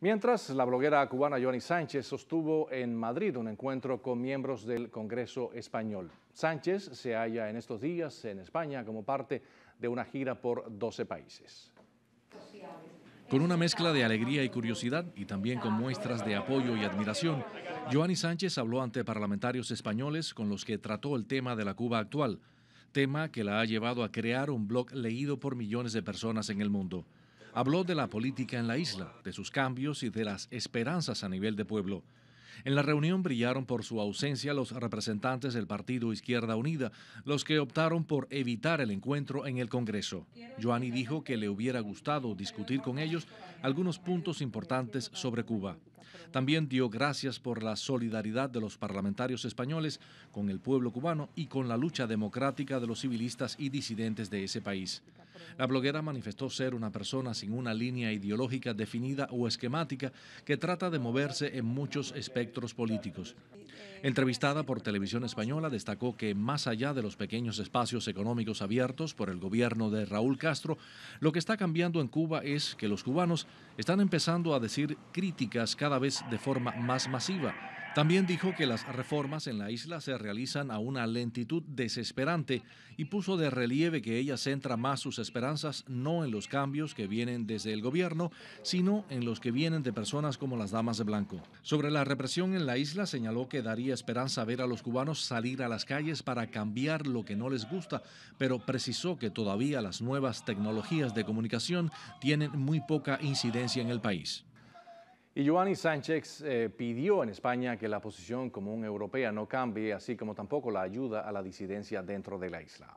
Mientras, la bloguera cubana Joanny Sánchez sostuvo en Madrid un encuentro con miembros del Congreso Español. Sánchez se halla en estos días en España como parte de una gira por 12 países. Con una mezcla de alegría y curiosidad y también con muestras de apoyo y admiración, Joanny Sánchez habló ante parlamentarios españoles con los que trató el tema de la Cuba actual, tema que la ha llevado a crear un blog leído por millones de personas en el mundo. Habló de la política en la isla, de sus cambios y de las esperanzas a nivel de pueblo. En la reunión brillaron por su ausencia los representantes del partido Izquierda Unida, los que optaron por evitar el encuentro en el Congreso. Joanny dijo que le hubiera gustado discutir con ellos algunos puntos importantes sobre Cuba. También dio gracias por la solidaridad de los parlamentarios españoles con el pueblo cubano y con la lucha democrática de los civilistas y disidentes de ese país. La bloguera manifestó ser una persona sin una línea ideológica definida o esquemática que trata de moverse en muchos espectros políticos. Entrevistada por Televisión Española, destacó que más allá de los pequeños espacios económicos abiertos por el gobierno de Raúl Castro, lo que está cambiando en Cuba es que los cubanos están empezando a decir críticas cada vez de forma más masiva también dijo que las reformas en la isla se realizan a una lentitud desesperante y puso de relieve que ella centra más sus esperanzas no en los cambios que vienen desde el gobierno, sino en los que vienen de personas como las damas de blanco. Sobre la represión en la isla señaló que daría esperanza ver a los cubanos salir a las calles para cambiar lo que no les gusta, pero precisó que todavía las nuevas tecnologías de comunicación tienen muy poca incidencia en el país. Y Giovanni Sánchez eh, pidió en España que la posición común europea no cambie, así como tampoco la ayuda a la disidencia dentro de la isla.